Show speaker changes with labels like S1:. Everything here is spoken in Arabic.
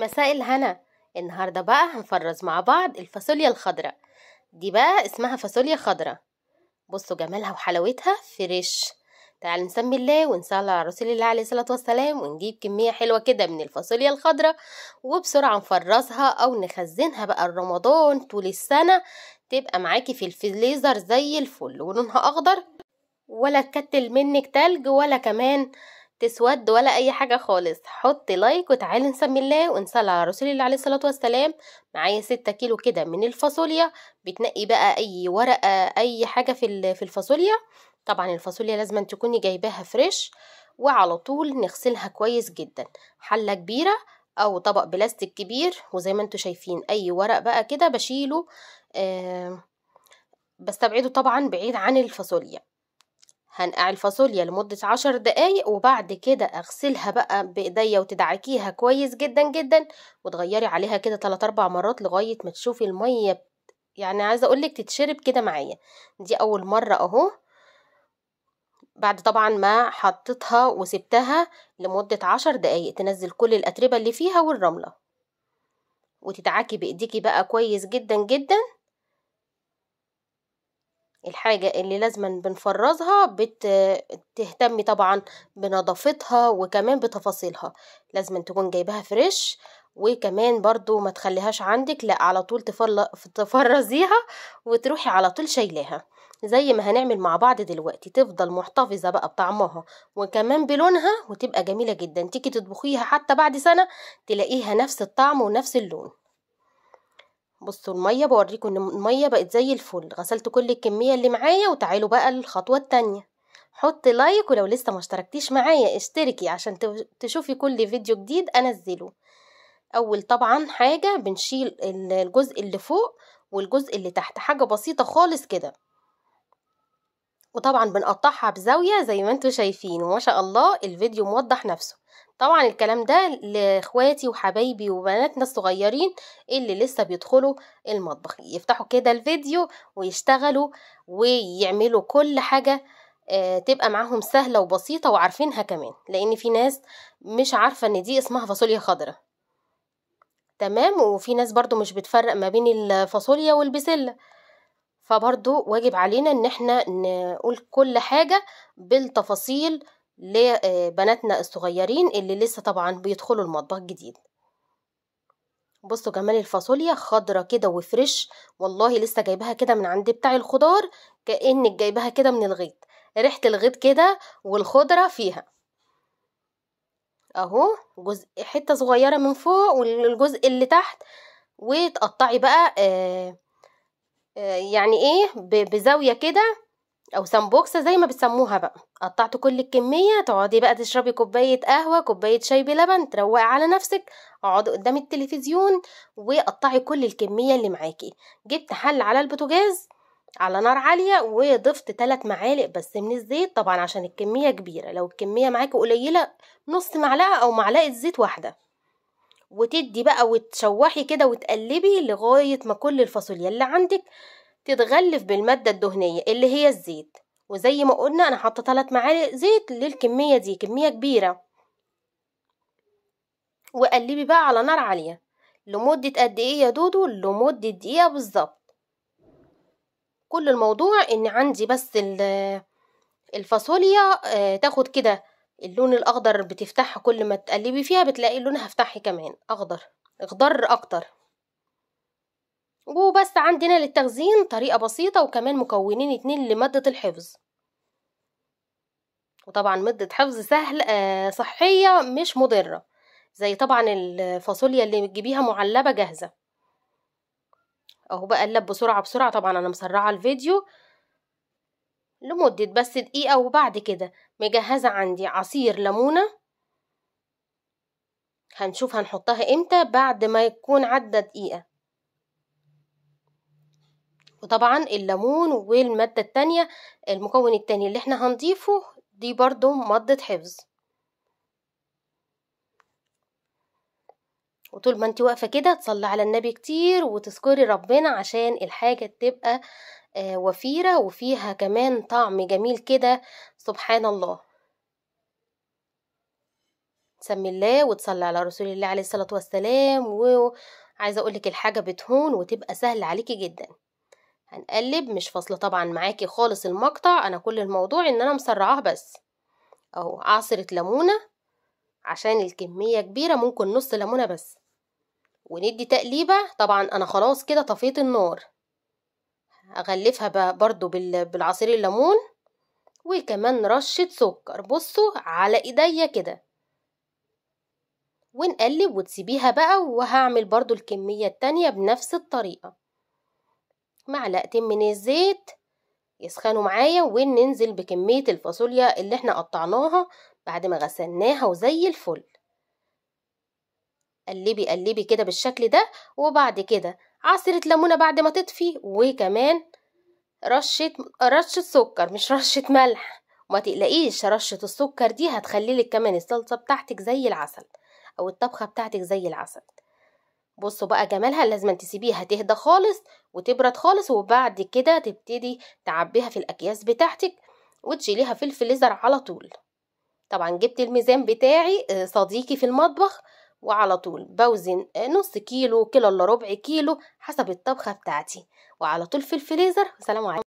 S1: مساء الهنا النهاردة بقى هنفرز مع بعض الفاصوليا الخضراء دي بقى اسمها فاصوليا خضراء بصوا جمالها وحلاوتها فريش تعال نسمي الله ونصلي على رسول الله عليه الصلاة والسلام ونجيب كمية حلوة كده من الفاصوليا الخضراء وبسرعة نفرزها أو نخزنها بقى رمضان طول السنة تبقى معاكي في الفليزر زي الفل ولونها أخضر ولا تكتل منك تلج ولا كمان تسود ولا اي حاجه خالص حط لايك وتعالي نسمي الله ونصلي على رسول الله عليه الصلاه والسلام معايا ستة كيلو كده من الفاصوليا بتنقي بقى اي ورقه اي حاجه في في الفاصوليا طبعا الفاصوليا لازم تكوني جايباها فريش وعلى طول نغسلها كويس جدا حله كبيره او طبق بلاستيك كبير وزي ما انتم شايفين اي ورق بقى كده بشيله آه بستبعده طبعا بعيد عن الفاصوليا هنقع الفاصوليا لمدة عشر دقايق وبعد كده اغسلها بقى بايديا وتدعكيها كويس جدا جدا وتغيري عليها كده تلات اربع مرات لغاية ما تشوفي المية يعني عايزة اقولك تتشرب كده معايا دي اول مرة اهو بعد طبعا ما حطيتها وسبتها لمدة عشر دقايق تنزل كل الاتربة اللي فيها والرملة وتدعكي بايديكي بقى كويس جدا جدا الحاجة اللي لازما بنفرزها بتهتمي طبعا بنظافتها وكمان بتفاصيلها لازما تكون جايباها فريش وكمان برضو ما تخليهاش عندك لا على طول تفرزيها وتروحي على طول شايلاها زي ما هنعمل مع بعض دلوقتي تفضل محتفظة بقى بطعمها وكمان بلونها وتبقى جميلة جدا تيجي تطبخيها حتى بعد سنة تلاقيها نفس الطعم ونفس اللون بصوا المية بوريكم ان المية بقت زي الفل غسلت كل الكمية اللي معايا وتعالوا بقى للخطوه التانية حط لايك ولو لسه ما اشتركتيش معايا اشتركي عشان تشوفي كل فيديو جديد انزله اول طبعا حاجة بنشيل الجزء اللي فوق والجزء اللي تحت حاجة بسيطة خالص كده وطبعا بنقطعها بزاوية زي ما انتوا شايفين وما شاء الله الفيديو موضح نفسه طبعا الكلام ده لاخواتي وحبايبي وبناتنا الصغيرين اللي لسه بيدخلوا المطبخ يفتحوا كده الفيديو ويشتغلوا ويعملوا كل حاجة آه، تبقى معاهم سهلة وبسيطة وعارفينها كمان لأن في ناس مش عارفة إن دي اسمها فاصوليا خضراء تمام وفي ناس برضو مش بتفرق ما بين الفاصوليا والبسلة فبرضو واجب علينا ان احنا نقول كل حاجة بالتفاصيل لبناتنا آه، الصغيرين اللي لسه طبعا بيدخلوا المطبخ جديد بصوا جمال الفاصوليا خضرة كده وفريش والله لسه جايباها كده من عند بتاع الخضار كأنك جايباها كده من الغيط ريحة الغيط كده والخضرة فيها اهو جزء حتة صغيرة من فوق والجزء اللي تحت وتقطعي بقى آه يعني ايه بزاويه كده او سان زي ما بتسموها بقى قطعت كل الكميه تقعدي بقى تشربي كوبايه قهوه كوبايه شاي بلبن تروقي على نفسك اقعدي قدام التلفزيون وقطعي كل الكميه اللي معاكي جبت حل على البوتاجاز على نار عالية وضفت تلات معالق بس من الزيت طبعا عشان الكمية كبيرة لو الكمية معاكي قليلة نص معلقة أو معلقة زيت واحدة وتدي بقى وتشوحي كده وتقلبي لغاية ما كل الفاصوليا اللي عندك تتغلف بالمادة الدهنية اللي هي الزيت وزي ما قلنا أنا حاطة تلات معالق زيت للكمية دي كمية كبيرة وقلبي بقى على نار عالية لمدة قد ايه يا دودو لمدة دقيقة بالظبط كل الموضوع ان عندي بس الفاصوليا آه، تاخد كده اللون الاخضر بتفتحها كل ما تقلبي فيها بتلاقي لونها فتحي كمان اخضر اخضر اكتر وبس عندنا للتخزين طريقة بسيطة وكمان مكونين اتنين لمادة الحفظ وطبعا مادة حفظ سهل آه، صحية مش مضرة زي طبعا الفاصوليا اللي بتجيبيها معلبة جاهزة اهو بقلب بسرعة بسرعة طبعا انا مسرعة الفيديو لمدة بس دقيقة وبعد كده مجهزة عندي عصير ليمونة هنشوف هنحطها امتى بعد ما يكون عدى دقيقة وطبعا الليمون والمادة التانية المكون التاني اللي احنا هنضيفه دي برضو مادة حفظ وطول ما انت واقفة كده تصلي على النبي كتير وتذكري ربنا عشان الحاجة تبقى آه، وفيرة وفيها كمان طعم جميل كده سبحان الله تسمي الله وتصلي على رسول الله عليه الصلاة والسلام وعايزة أقولك الحاجة بتهون وتبقى سهلة عليكي جدا هنقلب مش فاصلة طبعا معاكي خالص المقطع أنا كل الموضوع إن أنا مسرعاه بس أهو عصرة ليمونة عشان الكمية كبيرة ممكن نص ليمونة بس وندي تقليبة طبعا أنا خلاص كده طفيت النار أغلفها برضو بالعصير الليمون وكمان رشة سكر بصوا على إيديا كده ونقلب وتسيبيها بقى وهعمل برضو الكمية التانية بنفس الطريقة معلقتين من الزيت يسخنوا معايا وننزل بكمية الفاصوليا اللي احنا قطعناها بعد ما غسلناها وزي الفل قلبي قلبي كده بالشكل ده وبعد كده عصرة ليمونة بعد ما تطفي وكمان رشة رشة سكر مش رشة ملح وما تقلقيش رشة السكر دي هتخليلك كمان الصلصة بتاعتك زي العسل أو الطبخة بتاعتك زي العسل بصوا بقى جمالها لازم تسيبيها تهدى خالص وتبرد خالص وبعد كده تبتدي تعبيها في الأكياس بتاعتك وتشيليها في الفليزر على طول طبعا جبت الميزان بتاعي آه، صديقي في المطبخ وعلى طول بوزن نص كيلو كيلو الا ربع كيلو حسب الطبخه بتاعتي وعلى طول في الفريزر سلام عليكم